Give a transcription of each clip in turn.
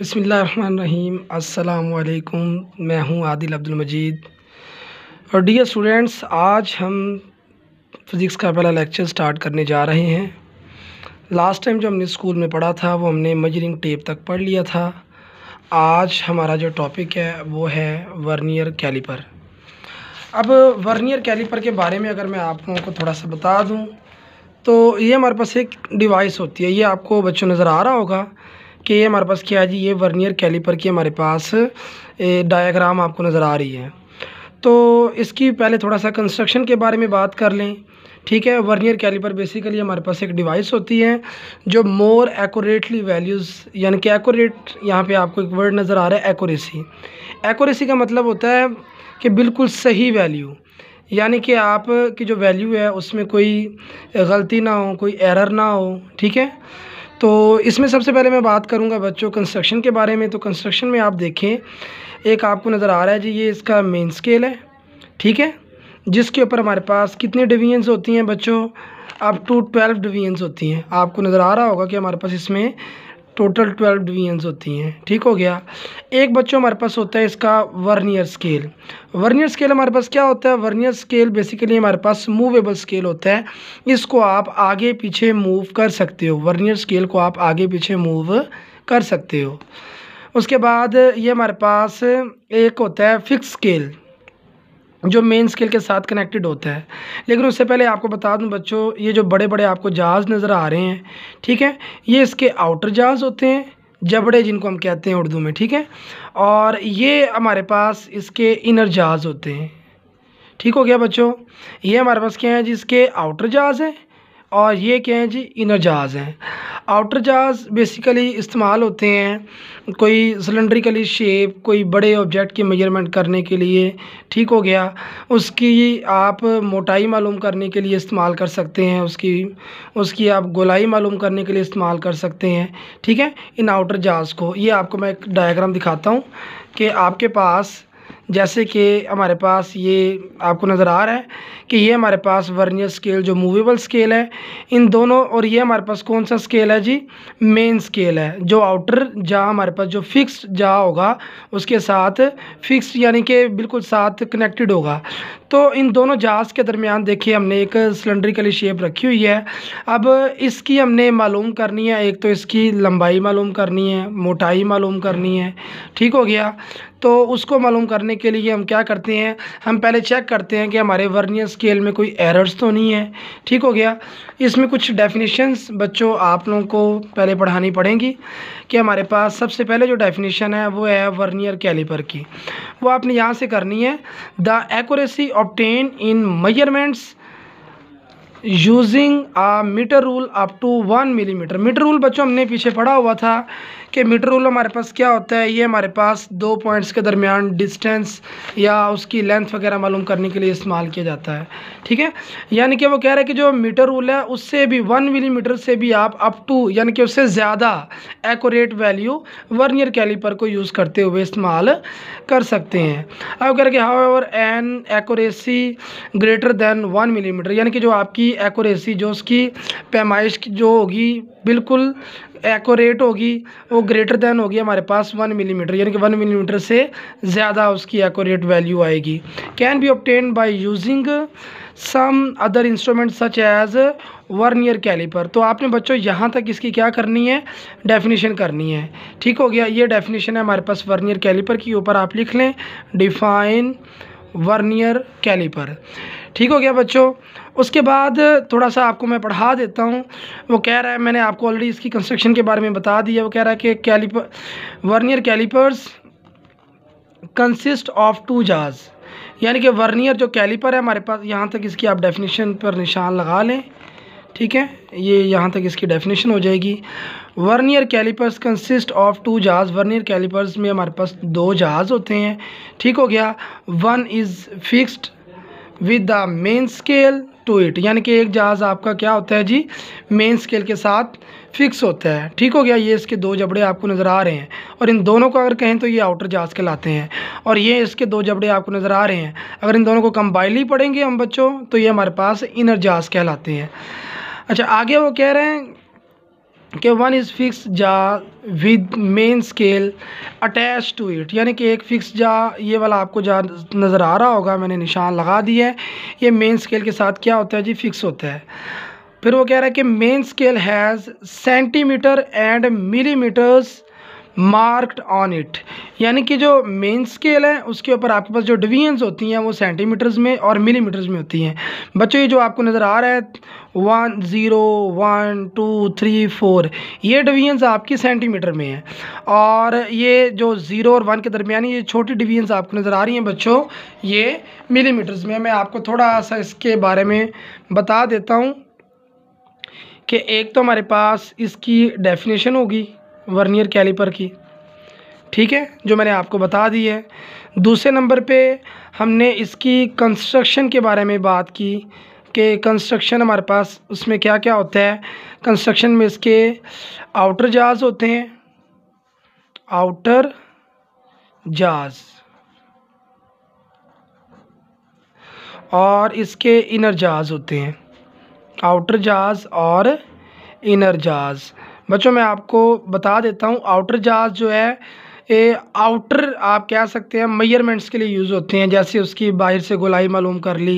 बसमीम् अल्लाम मैं हूँ आदिल अब्दुल मजीद और डियर स्टूडेंट्स आज हम फिज़िक्स का पहला लेक्चर स्टार्ट करने जा रहे हैं लास्ट टाइम जो हमने स्कूल में पढ़ा था वो हमने मजरिंग टेप तक पढ़ लिया था आज हमारा जो टॉपिक है वो है वर्नियर कैलिपर अब वर्नियर कैलिपर के बारे में अगर मैं आप लोगों को थोड़ा सा बता दूँ तो ये हमारे पास एक डिवाइस होती है ये आपको बच्चों नज़र आ रहा होगा कि ये हमारे पास क्या है जी ये वर्नियर कैलिपर की हमारे पास डायाग्राम आपको नज़र आ रही है तो इसकी पहले थोड़ा सा कंस्ट्रक्शन के बारे में बात कर लें ठीक है वर्नियर कैलिपर बेसिकली हमारे पास एक डिवाइस होती है जो मोर एकोरेटली वैल्यूज़ यानी कि एकोरेट यहाँ पे आपको एक वर्ड नज़र आ रहा है एकोरेसी एकोरेसी का मतलब होता है कि बिल्कुल सही वैल्यू यानी कि आप की जो वैल्यू है उसमें कोई गलती ना हो कोई एरर ना हो ठीक है तो इसमें सबसे पहले मैं बात करूंगा बच्चों कंस्ट्रक्शन के बारे में तो कंस्ट्रक्शन में आप देखें एक आपको नज़र आ रहा है जी ये इसका मेन स्केल है ठीक है जिसके ऊपर हमारे पास कितनी डिवीजन्स होती हैं बच्चों अप टू ट्वेल्व डिवीजन्स होती हैं आपको नज़र आ रहा होगा कि हमारे पास इसमें टोटल ट्वेल्व डिवीजन्स होती हैं ठीक हो गया एक बच्चों हमारे पास होता है इसका वर्नियर स्केल वर्नियर स्केल हमारे पास क्या होता है वर्नियर स्केल बेसिकली हमारे पास मूवेबल स्केल होता है इसको आप आगे पीछे मूव कर सकते हो वर्नियर स्केल को आप आगे पीछे मूव कर सकते हो उसके बाद ये हमारे पास एक होता है फिक्स स्केल जो मेन स्केल के साथ कनेक्टेड होता है लेकिन उससे पहले आपको बता दूं बच्चों ये जो बड़े बड़े आपको जहाज़ नज़र आ रहे हैं ठीक है ये इसके आउटर जहाज़ होते हैं जबड़े जिनको हम कहते हैं उर्दू में ठीक है और ये हमारे पास इसके इनर जहाज़ होते हैं ठीक हो गया बच्चों ये हमारे पास क्या है जिसके आउटर जहाज़ हैं और ये क्या हैं जी इनर जहाज़ हैं आउटर जहाज़ बेसिकली इस्तेमाल होते हैं कोई सिलेंड्रिकली शेप कोई बड़े ऑब्जेक्ट की मेजरमेंट करने के लिए ठीक हो गया उसकी आप मोटाई मालूम करने के लिए इस्तेमाल कर सकते हैं उसकी उसकी आप गोलाई मालूम करने के लिए इस्तेमाल कर सकते हैं ठीक है इन आउटर जहाज़ को ये आपको मैं एक डायग्राम दिखाता हूँ कि आपके पास जैसे कि हमारे पास ये आपको नज़र आ रहा है कि ये हमारे पास वर्नियर स्केल जो मूवेबल स्केल है इन दोनों और ये हमारे पास कौन सा स्केल है जी मेन स्केल है जो आउटर जा हमारे पास जो फिक्स जा होगा उसके साथ फिक्स यानी कि बिल्कुल साथ कनेक्टेड होगा तो इन दोनों जहाज़ के दरमियान देखिए हमने एक सिलेंड्रिकली शेप रखी हुई है अब इसकी हमने मालूम करनी है एक तो इसकी लंबाई मालूम करनी है मोटाई मालूम करनी है ठीक हो गया तो उसको मालूम करने के लिए हम क्या करते हैं हम पहले चेक करते हैं कि हमारे वर्नियर स्केल में कोई एरर्स तो नहीं है ठीक हो गया इसमें कुछ डेफिनेशंस बच्चों आप लोगों को पहले पढ़ानी पड़ेंगी कि हमारे पास सबसे पहले जो डेफिनेशन है वो है वर्नियर कैलिपर की वो आपने यहाँ से करनी है the accuracy obtain in measurements using a metre rule up to one millimetre metre rule बच्चों हमने पीछे पढ़ा हुआ था कि मीटर रूल हमारे पास क्या होता है ये हमारे पास दो पॉइंट्स के दरमियान डिस्टेंस या उसकी लेंथ वगैरह मालूम करने के लिए इस्तेमाल किया जाता है ठीक है यानी कि वो कह रहे हैं कि जो मीटर रूल है उससे भी वन मिलीमीटर से भी आप अप टू यानी कि उससे ज़्यादा एकोरेट वैल्यू वर्नियर कैलीपर को यूज़ करते हुए इस्तेमाल कर सकते हैं अब कह रहे कि however an accuracy greater than one millimetre यानी कि जो आपकी की एक्यूरेसी जो उसकी पैमाइश की जो होगी बिल्कुल एक्यूरेट होगी वो ग्रेटर देन होगी हमारे पास वन मिलीमीटर यानी कि वन मिलीमीटर से ज़्यादा उसकी एक्यूरेट वैल्यू आएगी can be obtain by using some other instrument such as vernier caliper तो आपने बच्चों यहाँ तक इसकी क्या करनी है डेफिनेशन करनी है ठीक हो गया ये डेफिनेशन है हमारे पास वर्नियर कैलीपर की ऊपर आप लिख लें डिफाइन वर्नियर कैलीपर ठीक हो गया बच्चों उसके बाद थोड़ा सा आपको मैं पढ़ा देता हूँ वो कह रहा है मैंने आपको ऑलरेडी इसकी कंस्ट्रक्शन के बारे में बता दिया वो कह रहा है कि caliper vernier calipers consist of two जार्स यानी कि वर्नियर जो कैलीपर है हमारे पास यहाँ तक इसकी आप डेफिनेशन पर निशान लगा लें ठीक है ये यहाँ तक इसकी डेफिनेशन हो जाएगी vernier calipers consist of two jaws vernier calipers में हमारे पास दो जहाज होते हैं ठीक हो गया one is fixed with the main scale to it यानी कि एक जहाज़ आपका क्या होता है जी मेन स्केल के साथ फिक्स होता है ठीक हो गया ये इसके दो जबड़े आपको नज़र आ रहे हैं और इन दोनों को अगर कहें तो ये आउटर जहाज़ कहलाते हैं और ये इसके दो जबड़े आपको नज़र आ रहे हैं अगर इन दोनों को कंबाइली पढ़ेंगे हम बच्चों तो ये हमारे पास इनर जहाज़ कहलाते हैं अच्छा आगे वो कह रहे हैं कि one is fixed jaw with main scale attach to it यानी कि एक फिक्स जा ये वाला आपको जा नज़र आ रहा होगा मैंने निशान लगा दिया है ये मेन स्केल के साथ क्या होता है जी फिक्स होता है फिर वो कह रहा है कि main scale has centimetre and millimetres marked on it यानी कि जो मेन स्केल है उसके ऊपर आपके पास जो डिवीजन्स होती हैं वो सेंटीमीटर्स में और मिलीमीटर्स में होती हैं बच्चों ये जो आपको नज़र आ रहा है one zero one two three four ये डिवीजन्स आपकी सेंटीमीटर में हैं और ये जो ज़ीरो और वन के दरमियान ये छोटी डिवीजन्स आपको नज़र आ रही हैं बच्चों ये मिलीमीटर्स में मैं आपको थोड़ा सा इसके बारे में बता देता हूँ कि एक तो हमारे पास इसकी डेफिनेशन होगी वर्नियर कैलिपर की ठीक है जो मैंने आपको बता दी है दूसरे नंबर पे हमने इसकी कंस्ट्रक्शन के बारे में बात की कि कंस्ट्रक्शन हमारे पास उसमें क्या क्या होता है कंस्ट्रक्शन में इसके आउटर जाज होते हैं आउटर जाज और इसके इनर जाज होते हैं आउटर जाज और इनर जाज बच्चों मैं आपको बता देता हूँ आउटर जहाज जो है ये आउटर आप कह सकते हैं मैयरमेंट्स के लिए यूज़ होते हैं जैसे उसकी बाहर से गोलाई मालूम कर ली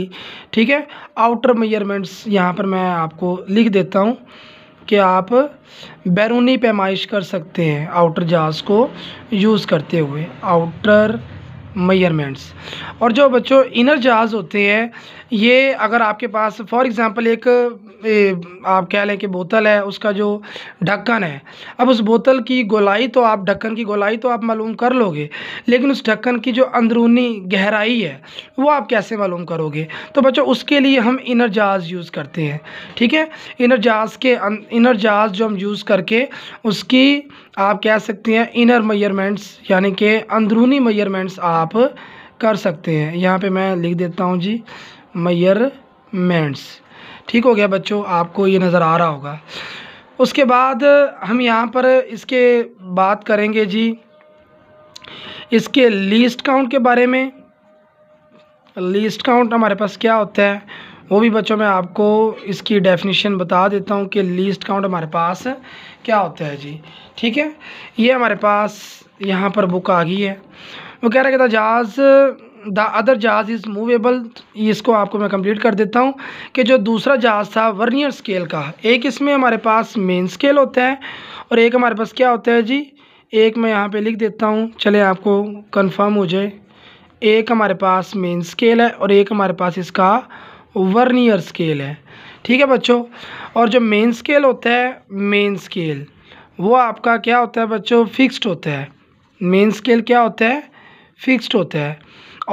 ठीक है आउटर मैयरमेंट्स यहाँ पर मैं आपको लिख देता हूँ कि आप बैरूनी पैमाइश कर सकते हैं आउटर जहाज को यूज़ करते हुए आउटर मैयरमेंट्स और जो बच्चों इनर जहाज होते हैं ये अगर आपके पास फॉर एग्ज़ाम्पल एक ए, आप कह लें कि बोतल है उसका जो ढक्कन है अब उस बोतल की गोलाई तो आप ढक्कन की गोलाई तो आप मालूम कर लोगे लेकिन उस ढक्कन की जो अंदरूनी गहराई है वो आप कैसे मालूम करोगे तो बच्चों उसके लिए हम इनर जहाज़ यूज़ करते हैं ठीक है इनर जहाज़ के इनर अं, जहाज़ जो हम यूज़ करके उसकी आप कह सकते हैं इनर मैयरमेंट्स यानी कि अंदरूनी मैयरमेंट्स आप कर सकते हैं यहाँ पे मैं लिख देता हूँ जी मयरमेंट्स ठीक हो गया बच्चों आपको ये नज़र आ रहा होगा उसके बाद हम यहाँ पर इसके बात करेंगे जी इसके लीस्ट काउंट के बारे में लीस्ट काउंट हमारे पास क्या होता है वो भी बच्चों मैं आपको इसकी डेफिनेशन बता देता हूँ कि लीस्ट काउंट हमारे पास क्या होता है जी ठीक है ये हमारे पास यहाँ पर बुक आ गई है वो कह रहा है कि jaw the other jaw is movable इसको आपको मैं कंप्लीट कर देता हूँ कि जो दूसरा जहाज़ था वर्नियर स्केल का एक इसमें हमारे पास मेन स्केल होता है और एक हमारे पास क्या होता है जी एक मैं यहाँ पे लिख देता हूँ चले आपको कंफर्म हो जाए एक हमारे पास मेन स्केल है और एक हमारे पास इसका वर्नियर स्केल है ठीक है बच्चों और जो मेन स्केल होता है मेन स्केल वो आपका क्या होता है बच्चों फिक्स्ड होता है मेन स्केल क्या होता है फिक्स्ड होता है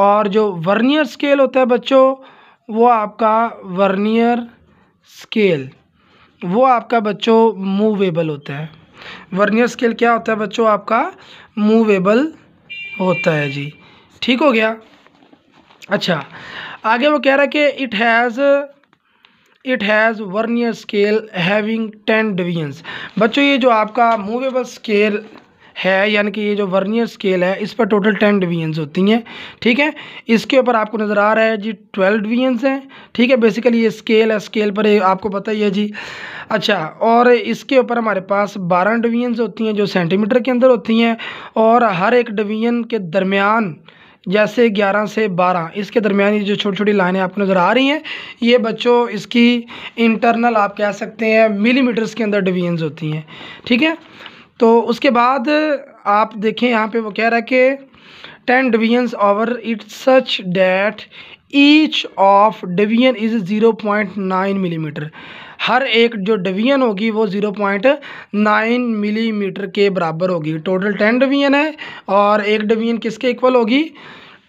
और जो वर्नियर स्केल होता है बच्चों वो आपका वर्नियर स्केल वो आपका बच्चों मूवेबल होता है वर्नियर स्केल क्या होता है बच्चों आपका मूवेबल होता है जी ठीक हो गया अच्छा आगे वो कह रहा है कि it has it has vernier scale having ten divisions बच्चों ये जो आपका मूवेबल स्केल है यानी कि ये जो वर्नियर स्केल है इस पर टोटल टेन डिवीजन्स होती हैं ठीक है इसके ऊपर आपको नज़र आ रहा है जी ट्वेल्व डिवीजन्स हैं ठीक है बेसिकली ये स्केल है स्केल पर आपको पता ही है जी अच्छा और इसके ऊपर हमारे पास बारह डिवीजन्स होती हैं जो सेंटीमीटर के अंदर होती हैं और हर एक डिवीजन के दरमियान जैसे 11 से 12 इसके दरमियान ये जो छोटी छोटी लाइनें आपको नज़र आ रही हैं ये बच्चों इसकी इंटरनल आप कह सकते हैं मिलीमीटर्स के अंदर डिवीजन्स होती हैं ठीक है तो उसके बाद आप देखें यहाँ पे वो कह रहा है कि ten divisions over it such that each of division is zero point nine millimetre हर एक जो डिवीजन होगी वो ज़ीरो पॉइंट नाइन मिलीमीटर के बराबर होगी टोटल टेन डिवीजन है और एक डिवीजन किसके इक्वल होगी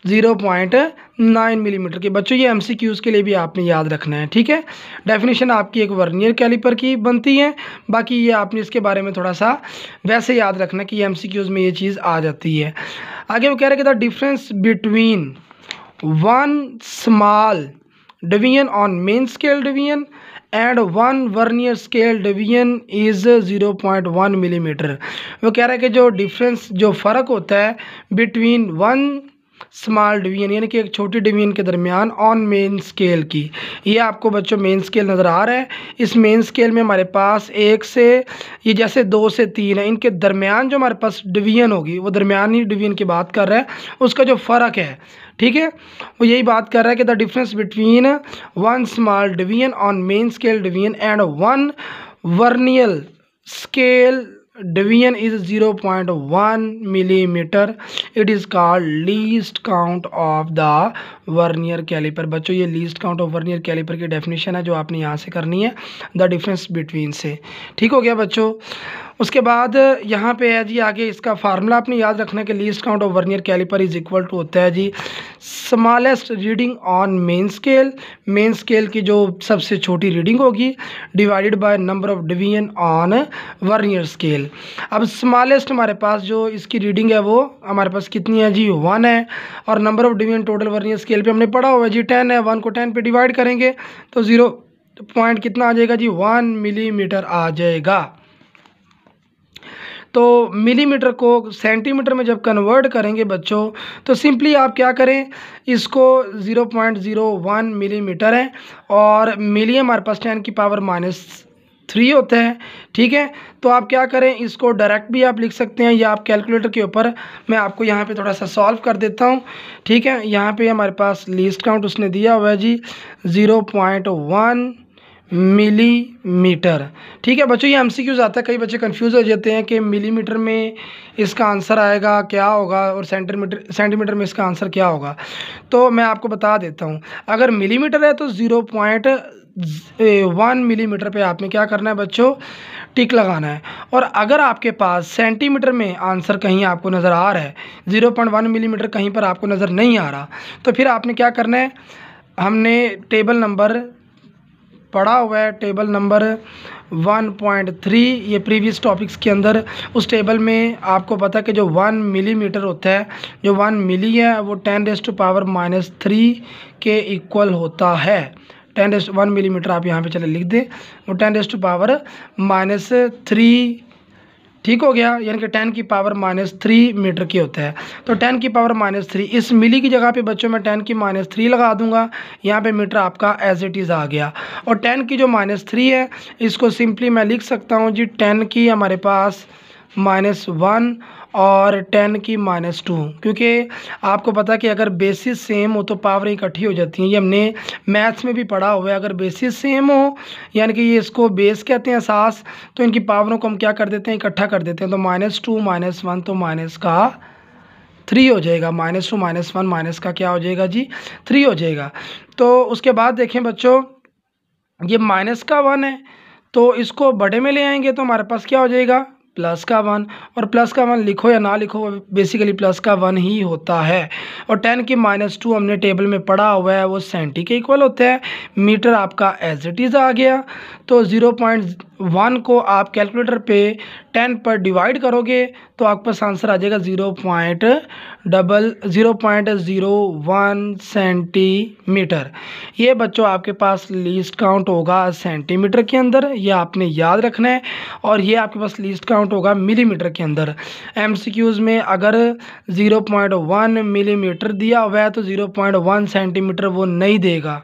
ज़ीरो पॉइंट नाइन मिलीमीटर के बच्चों ये एम के लिए भी आपने याद रखना है ठीक है डेफिनेशन आपकी एक वर्नियर कैलिपर की बनती है बाकी ये आपने इसके बारे में थोड़ा सा वैसे याद रखना कि एम में ये चीज़ आ जाती है आगे वो कह रहे थे difference between one small division on main scale division and one vernier scale division is zero point one millimetre वो कह रहा है कि जो डिफरेंस जो फ़र्क होता है बिटवीन वन स्मॉल डिवीजन यानी कि एक छोटी डिवीजन के दरमियान ऑन मेन स्केल की ये आपको बच्चों मेन स्केल नज़र आ रहा है इस मेन स्केल में हमारे पास एक से ये जैसे दो से तीन है इनके दरमियान जो हमारे पास डिवीजन होगी वो ही डिवीजन की बात कर रहा है उसका जो फ़र्क है ठीक है वो यही बात कर रहा है कि the difference between one small division on main scale division and one vernier scale division is 0.1 millimeter it is called least count of the vernier caliper बच्चों ये least count of vernier caliper की definition है जो आपने यहाँ से करनी है द डिफरेंस बिटवीन से ठीक हो गया बच्चों उसके बाद यहाँ पे है जी आगे इसका फार्मूला आपने याद रखना है कि least count of vernier caliper is equal to होता है जी smallest reading on main scale main scale की जो सबसे छोटी रीडिंग होगी divided by number of division on vernier scale अब स्मॉलेस्ट हमारे पास जो इसकी रीडिंग है वो हमारे पास कितनी है जी वन है और number of division total vernier scale scale पे हमने पढ़ा हुआ है जी टेन है वन को टेन पे डिवाइड करेंगे तो ज़ीरो पॉइंट कितना आ जाएगा जी वन मिलीमीटर आ जाएगा तो मिलीमीटर को सेंटीमीटर में जब कन्वर्ट करेंगे बच्चों तो सिंपली आप क्या करें इसको 0.01 मिलीमीटर है और मिली हमारे पास टेन की पावर माइनस थ्री होता है ठीक है तो आप क्या करें इसको डायरेक्ट भी आप लिख सकते हैं या आप कैलकुलेटर के ऊपर मैं आपको यहाँ पे थोड़ा सा सॉल्व कर देता हूँ ठीक है यहाँ पे हमारे पास लीस्ट काउंट उसने दिया हुआ है जी ज़ीरो पॉइंट वन मिलीमीटर ठीक है बच्चों ये एम सी क्यूज़ आता है कई बच्चे कंफ्यूज हो जाते हैं कि मिलीमीटर में इसका आंसर आएगा क्या होगा और सेंटीमीटर सेंटीमीटर में इसका आंसर क्या होगा तो मैं आपको बता देता हूँ अगर मिलीमीटर है तो ज़ीरो पॉइंट वन मीटर पे आपने क्या करना है बच्चों टिक लगाना है और अगर आपके पास सेंटीमीटर में आंसर कहीं आपको नज़र आ रहा है ज़ीरो पॉइंट वन मीटर कहीं पर आपको नज़र नहीं आ रहा तो फिर आपने क्या करना है हमने टेबल नंबर पढ़ा हुआ है टेबल नंबर 1.3 ये प्रीवियस टॉपिक्स के अंदर उस टेबल में आपको पता है कि जो वन मिलीमीटर होता है जो वन मिली है वो ten raise to power minus three के इक्वल होता है टेन रेस वन मिलीमीटर आप यहाँ पे चले लिख दें वो ten raise to power minus three ठीक हो गया यानी कि टेन की पावर माइनस थ्री मीटर की होता है तो टेन की पावर माइनस थ्री इस मिली की जगह पे बच्चों में टेन की माइनस थ्री लगा दूंगा यहाँ पे मीटर आपका एज इट इज़ आ गया और टेन की जो माइनस थ्री है इसको सिंपली मैं लिख सकता हूँ जी टेन की हमारे पास माइनस वन और टेन की माइनस टू क्योंकि आपको पता है कि अगर बेसिस सेम हो तो पावर इकट्ठी हो जाती हैं ये हमने मैथ्स में भी पढ़ा हुआ है अगर बेसिस सेम हो यानी कि ये इसको बेस कहते हैं सास तो इनकी पावरों को हम क्या कर देते हैं इकट्ठा कर देते हैं तो माइनस टू माइनस वन तो माइनस का थ्री हो जाएगा minus two minus one minus का क्या हो जाएगा जी थ्री हो जाएगा तो उसके बाद देखें बच्चों ये माइनस का वन है तो इसको बड़े में ले आएंगे तो हमारे पास क्या हो जाएगा प्लस का वन और प्लस का वन लिखो या ना लिखो बेसिकली प्लस का वन ही होता है और टेन की माइनस टू हमने टेबल में पढ़ा हुआ है वो सेंटी के इक्वल होता है मीटर आपका एज इट इज़ आ गया तो ज़ीरो पॉइंट वन को आप कैलकुलेटर पे टेन पर डिवाइड करोगे तो आपके पास आंसर आ जाएगा zero point double zero point zero one centimetre ये बच्चों आपके पास लीस्ट काउंट होगा सेंटीमीटर के अंदर ये आपने याद रखना है और ये आपके पास लीस्ट काउंट होगा मिलीमीटर के अंदर एम में अगर ज़ीरो पॉइंट वन मिलीमीटर दिया हुआ है तो ज़ीरो पॉइंट वन सेंटीमीटर वो नहीं देगा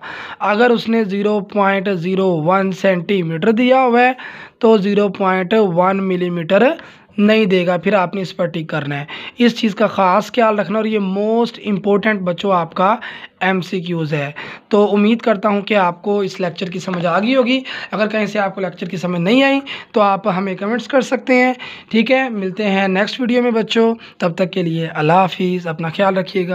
अगर उसने zero point zero one centimetre दिया हुआ है तो ज़ीरो पॉइंट वन मिलीमीटर नहीं देगा फिर आपने इस पर टिक करना है इस चीज़ का ख़ास ख्याल रखना और ये मोस्ट इम्पोर्टेंट बच्चों आपका एम सी क्यूज़ है तो उम्मीद करता हूँ कि आपको इस लेक्चर की समझ आ गई होगी अगर कहीं से आपको लेक्चर की समझ नहीं आई तो आप हमें कमेंट्स कर सकते हैं ठीक है मिलते हैं नेक्स्ट वीडियो में बच्चों तब तक के लिए अल्लाह हाफिज़ अपना ख्याल रखिएगा